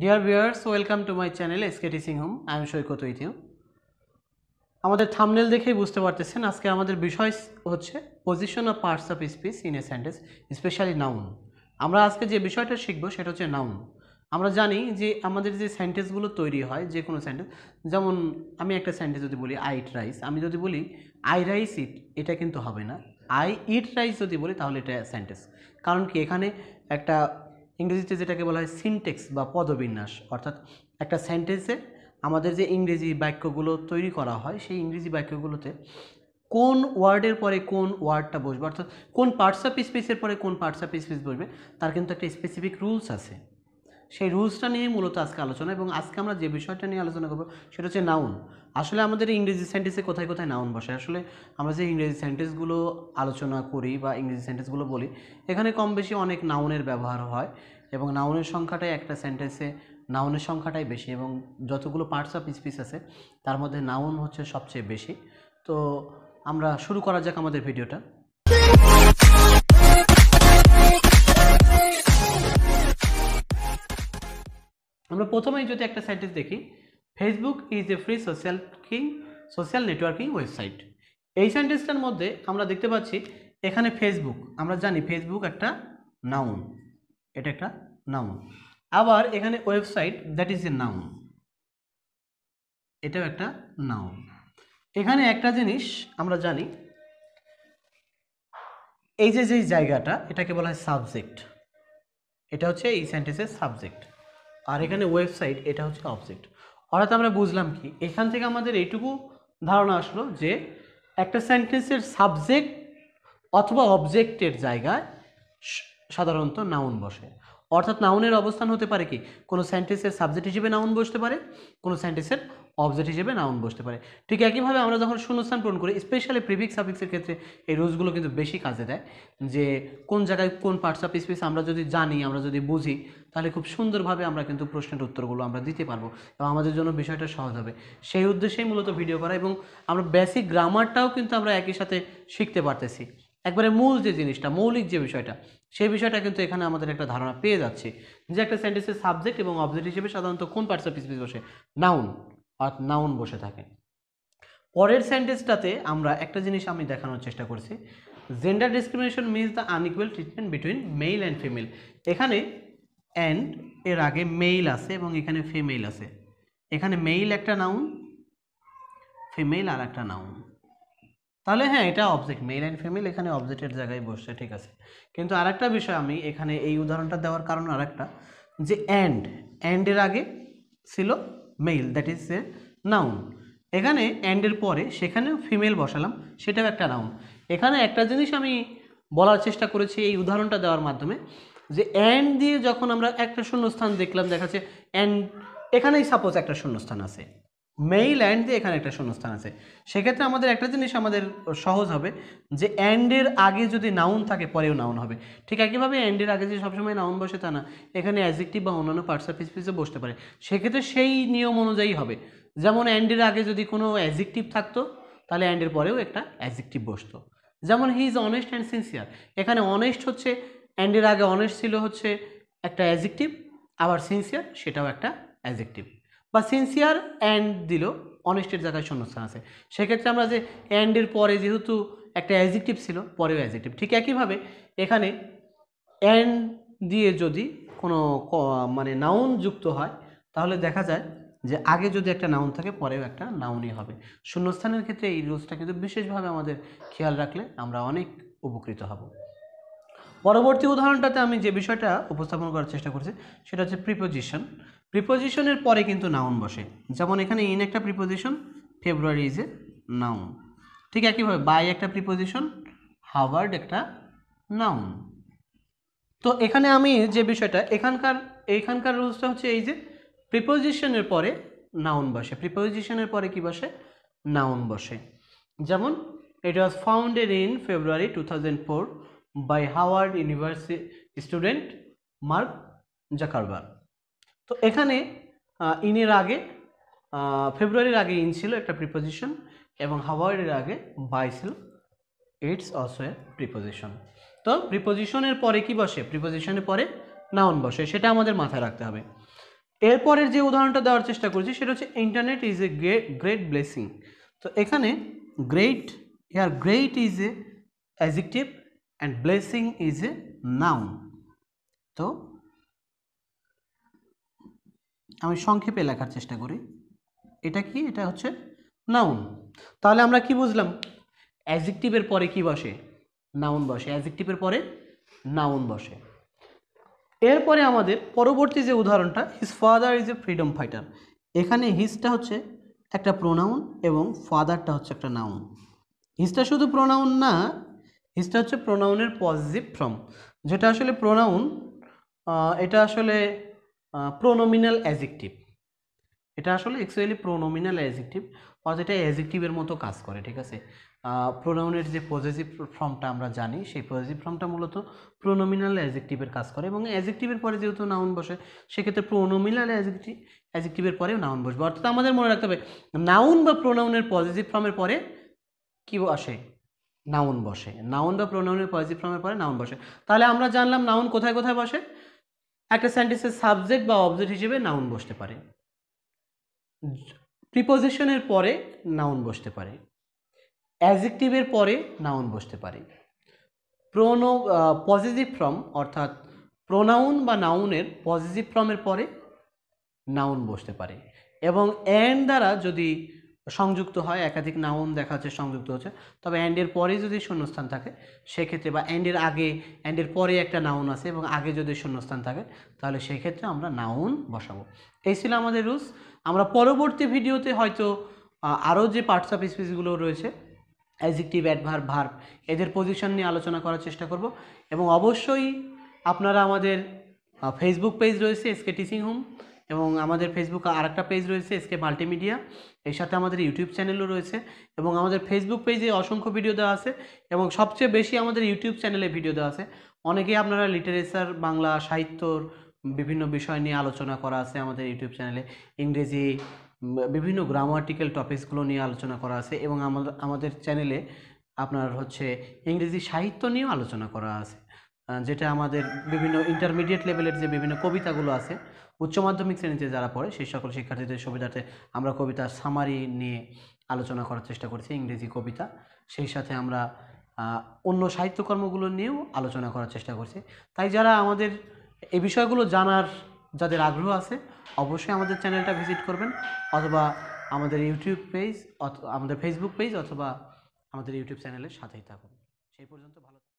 deer viewers welcome to my channel teaching home I am Saikat ইতিহম আমাদের thumbnail দেখেই বুঝতে পারতেছেন আজকে আমাদের বিষয় হচ্ছে position of parts of speech in a sentence specially noun আমরা আজকে যে বিষয়টা শিখব সেটা হচ্ছে নাউন আমরা জানি যে আমাদের যে সেন্টেন্সগুলো তৈরি হয় যে কোনো সেন্টেন্স যেমন আমি একটা সেন্টেন্স যদি বলি আই ইট রাইস আমি যদি বলি আই রাইস ইট এটা কিন্তু হবে না আই ইট রাইস যদি বলি তাহলে এটা সেন্টেন্স কারণ কি এখানে একটা ইংরেজিতে যেটাকে বলা হয় সিনটেক্স বা পদবিন্যাস অর্থাৎ একটা সেন্টেন্সে আমাদের যে ইংরেজি বাক্যগুলো তৈরি করা হয় সেই ইংরেজি বাক্যগুলোতে কোন ওয়ার্ডের পরে কোন ওয়ার্ডটা বসবে অর্থাৎ কোন পার্টস অফ স্পেসের পরে কোন পার্টস অফ স্পেস বসবে তার কিন্তু একটা স্পেসিফিক রুলস আছে সেই রুলসটা নিয়ে মূলত আজকে আলোচনা এবং আজকে আমরা যে বিষয়টা নিয়ে আলোচনা করবো সেটা হচ্ছে নাউন আসলে আমাদের ইংরেজি সেন্টেন্সে কোথায় কোথায় নাউন বসে আসলে আমরা যে ইংরেজি সেন্টেন্সগুলো আলোচনা করি বা ইংরেজি সেন্টেন্সগুলো বলি এখানে কম বেশি অনেক নাউনের ব্যবহার হয় এবং নাউনের সংখ্যাটাই একটা সেন্টেন্সে নাউনের সংখ্যাটাই বেশি এবং যতগুলো পার্টস অফ স্পিস আছে তার মধ্যে নাউন হচ্ছে সবচেয়ে বেশি তো আমরা শুরু করা যাক আমাদের ভিডিওটা আমরা প্রথমেই যদি একটা সাইটেন্স দেখি Facebook is a free social কি সোশ্যাল নেটওয়ার্কিং ওয়েবসাইট এই সেন্টেন্সটার মধ্যে আমরা দেখতে পাচ্ছি এখানে ফেসবুক আমরা জানি ফেসবুক একটা নাউন এটা একটা নাউন আবার এখানে website that is a noun এটাও একটা নাউন এখানে একটা জিনিস আমরা জানি এই যে যে জায়গাটা এটাকে বলা হয় সাবজেক্ট এটা হচ্ছে এই সেন্টেন্সের সাবজেক্ট আর এখানে ওয়েবসাইট এটা হচ্ছে অবজেক্ট অর্থাৎ আমরা বুঝলাম কি এখান থেকে আমাদের এইটুকু ধারণা আসলো যে একটা সেন্টেন্সের সাবজেক্ট অথবা অবজেক্টের জায়গায় সাধারণত নাউন বসে অর্থাৎ নাউনের অবস্থান হতে পারে কি কোনো সেন্টেন্সের সাবজেক্ট হিসেবে নাউন বসতে পারে কোনো সেন্টেন্সের অবজেক্ট হিসেবে নাউন বসতে পারে ঠিক একইভাবে আমরা যখন শূন্যস্থান পূরণ করি স্পেশালি প্রিভিক সাফিক্সের ক্ষেত্রে এই রুলসগুলো কিন্তু বেশি কাজে দেয় যে কোন জায়গায় কোন পার্টস অফ স্পেস আমরা যদি জানি আমরা যদি বুঝি তাহলে খুব সুন্দরভাবে আমরা কিন্তু প্রশ্নের উত্তরগুলো আমরা দিতে পারবো এবং আমাদের জন্য বিষয়টা সহজ হবে সেই উদ্দেশ্যেই মূলত ভিডিও করা এবং আমরা বেসিক গ্রামারটাও কিন্তু আমরা একই সাথে শিখতে পারতেছি একবারে মূল যে জিনিসটা মৌলিক যে বিষয়টা সেই বিষয়টা কিন্তু এখানে আমাদের একটা ধারণা পেয়ে যাচ্ছে যে একটা সেন্টেন্সের সাবজেক্ট এবং অবজেক্ট হিসেবে সাধারণত কোন পার্টস অফ স্পিচ বসে নাউন অর্থাৎ নাউন বসে থাকে পরের সেন্টেন্সটাতে আমরা একটা জিনিস আমি দেখানোর চেষ্টা করছি gender discrimination means the unequal treatment between male and female এখানে অ্যান্ড এর আগে মেইল আছে এবং এখানে ফিমেল আছে এখানে মেইল একটা নাউন ফিমেল আর একটা নাউন তাহলে হ্যাঁ এটা অবজেক্ট মেল অ্যান্ড ফিমেল এখানে অবজেক্টের জায়গায় বসছে ঠিক আছে কিন্তু আরেকটা বিষয় আমি এখানে এই উদাহরণটা দেওয়ার কারণ আরেকটা যে অ্যান্ড অ্যান্ডের আগে ছিল male that is a noun এখানে অ্যান্ডের পরে সেখানেও ফিমেল বসালাম সেটাও একটা নাউন এখানে একটা জিনিস আমি বলার চেষ্টা করেছি এই উদাহরণটা দেওয়ার মাধ্যমে যে অ্যান্ড দিয়ে যখন আমরা একটা শূন্যস্থান দেখলাম দেখাচ্ছে অ্যান্ড এখানেই সাপোজ একটা শূন্যস্থান আছে মেইল অ্যান্ড দিয়ে এখানে একটা শূন্যস্থান আছে সেক্ষেত্রে আমাদের একটা জিনিস আমাদের সহজ হবে যে অ্যান্ডের আগে যদি নাউন থাকে পরেও নাউন হবে ঠিক একইভাবে অ্যান্ডের আগে যদি সবসময় নাউন বসে তা না এখানে অ্যাজেক্টিভ বা অন্যান্য পার্সার পিস পিসে বসতে পারে সেক্ষেত্রে সেই নিয়ম অনুযায়ী হবে যেমন অ্যান্ডের আগে যদি কোনো অ্যাজেক্টিভ থাকতো তাহলে অ্যান্ডের পরেও একটা অ্যাজেক্টিভ বসতো যেমন he is honest and sincere এখানে অনেস্ট হচ্ছে অ্যান্ডের আগে অনেস্ট ছিল হচ্ছে একটা অ্যাজেক্টিভ আবার সিনসিয়ার সেটাও একটা অ্যাজেক্টিভ বা সিনসিয়ার অ্যান্ড দিল অনেস্টের জায়গায় শূন্যস্থান আছে সেক্ষেত্রে আমরা যে অ্যান্ডের পরে যেহেতু একটা অ্যাজেক্টিভ ছিল পরেও অ্যাজেক্টিভ ঠিক একইভাবে এখানে অ্যান্ড দিয়ে যদি কোনো মানে নাউন যুক্ত হয় তাহলে দেখা যায় যে আগে যদি একটা নাউন থাকে পরেও একটা নাউনই হবে শূন্যস্থানের ক্ষেত্রে এই রুলসটা কিন্তু বিশেষভাবে আমাদের খেয়াল রাখলে আমরা অনেক উপকৃত হব পরবর্তী উদাহরণটাতে আমি যে বিষয়টা উপস্থাপন করার চেষ্টা করছি সেটা হচ্ছে প্রিপোজিশন প্রিপোজিশনের পরে কিন্তু নাউন বসে যেমন এখানে ইন একটা preposition February is a noun ঠিক একইভাবে বাই একটা প্রিপোজিশন হাওয়ার্ড একটা নাউন তো এখানে আমি যে বিষয়টা এখানকার এখানকার রুলসটা হচ্ছে এই যে প্রিপোজিশনের পরে নাউন বসে প্রিপোজিশনের পরে কি বসে নাউন বসে যেমন it was founded in February two thousand four by Howard university student Mark Zuckerberg তো এখানে ইনের আগে ফেব্রুয়ারির আগে ইন ছিল একটা প্রিপোজিশন এবং হাওয়ারের আগে বাই ছিল ইটস অলসো এ প্রিপোজিশন তো প্রিপোজিশনের পরে কি বসে প্রিপোজিশনের পরে নাউন বসে সেটা আমাদের মাথায় রাখতে হবে এরপরের যে উদাহরণটা দেওয়ার চেষ্টা করছি সেটা হচ্ছে internet is a great blessing তো এখানে great here great is a adjective and blessing is a noun তো আমি সংক্ষেপে লেখার চেষ্টা করি এটা কি এটা হচ্ছে নাউন তাহলে আমরা কি বুঝলাম অ্যাজেকটিভের পরে কি বসে নাউন বসে অ্যাজেক্টিভের পরে নাউন বসে এরপরে আমাদের পরবর্তী যে উদাহরণটা his father is a freedom fighter এখানে হিজটা হচ্ছে একটা প্রোনাউন এবং ফাদারটা হচ্ছে একটা নাউন হিজটা শুধু প্রোনাউন না হিজটা হচ্ছে প্রোনাউনের পজিটিভ ফর্ম যেটা আসলে প্রোনাউন এটা আসলে প্রোনমিনাল অ্যাজেকটিভ এটা আসলে অ্যাকচুয়ালি প্রোনমিনাল অ্যাজেকটিভ অর্থাৎ এটা অ্যাজেকটিভের মতো কাজ করে ঠিক আছে প্রোনাউনের যে পজিটিভ ফর্মটা আমরা জানি সেই পজিটিভ ফর্মটা মূলত প্রোনমিনাল অ্যাজেকটিভের কাজ করে এবং অ্যাজেকটিভের পরে যেহেতু নাউন বসে সেক্ষেত্রে প্রোনমিনাল অ্যাজেকটিভ অ্যাজেকটিভের পরেও নাউন বসবে অর্থাৎ আমাদের মনে রাখতে হবে নাউন বা প্রোনাউনের পজিটিভ ফর্মের পরে কী বসে নাউন বসে নাউন বা প্রোনাউনের পজিটিভ ফর্মের পরে নাউন বসে তাহলে আমরা জানলাম নাউন কোথায় কোথায় বসে একটা সেন্টেন্সের সাবজেক্ট বা অবজেক্ট হিসেবে নাউন বসতে পারে প্রিপোজিশনের পরে নাউন বসতে পারে অ্যাজেক্টিভের পরে নাউন বসতে পারে প্রোনো পজিটিভ ফর্ম অর্থাৎ প্রোনাউন বা নাউনের পজিটিভ ফর্মের পরে নাউন বসতে পারে এবং অ্যান্ড দ্বারা যদি সংযুক্ত হয় একাধিক নাউন দেখা যাচ্ছে সংযুক্ত হচ্ছে তবে অ্যান্ডের পরে যদি শূন্যস্থান থাকে সেক্ষেত্রে বা অ্যান্ডের আগে অ্যান্ডের পরে একটা নাউন আছে এবং আগে যদি শূন্যস্থান থাকে তাহলে সেক্ষেত্রে আমরা নাউন বসাবো এই ছিল আমাদের রুলস আমরা পরবর্তী ভিডিওতে হয়তো আরও যে পার্টস অফ স্পিচগুলো রয়েছে অ্যাজিকটিভ অ্যাডভার ভার্ব এদের পজিশন নিয়ে আলোচনা করার চেষ্টা করব এবং অবশ্যই আপনারা আমাদের ফেসবুক পেজ রয়েছে এসকে টিচিং হোম এবং আমাদের ফেসবুক আর একটা পেজ রয়েছে এসকে মাল্টিমিডিয়া এর সাথে আমাদের ইউটিউব চ্যানেলও রয়েছে এবং আমাদের ফেসবুক পেজে অসংখ্য ভিডিও দেওয়া আছে এবং সবচেয়ে বেশি আমাদের ইউটিউব চ্যানেলে ভিডিও দেওয়া আছে অনেকেই আপনারা লিটারেচার বাংলা সাহিত্যর বিভিন্ন বিষয় নিয়ে আলোচনা করা আছে আমাদের ইউটিউব চ্যানেলে ইংরেজি বিভিন্ন গ্রামাটিক্যাল টপিকসগুলো নিয়ে আলোচনা করা আছে এবং আমাদের আমাদের চ্যানেলে আপনার হচ্ছে ইংরেজি সাহিত্য নিয়েও আলোচনা করা আছে যেটা আমাদের বিভিন্ন ইন্টারমিডিয়েট লেভেলের যে বিভিন্ন কবিতাগুলো আছে উচ্চ মাধ্যমিক শ্রেণীতে যারা পড়ে সেই সকল শিক্ষার্থীদের সুবিধাতে আমরা কবিতার সামারি নিয়ে আলোচনা করার চেষ্টা করছি ইংরেজি কবিতা সেই সাথে আমরা অন্য সাহিত্যকর্মগুলো নিয়েও আলোচনা করার চেষ্টা করছি তাই যারা আমাদের এই বিষয়গুলো জানার যাদের আগ্রহ আছে অবশ্যই আমাদের চ্যানেলটা ভিজিট করবেন অথবা আমাদের ইউটিউব পেজ আমাদের ফেসবুক পেজ অথবা আমাদের ইউটিউব চ্যানেলের সাথেই থাকুন সেই পর্যন্ত ভালো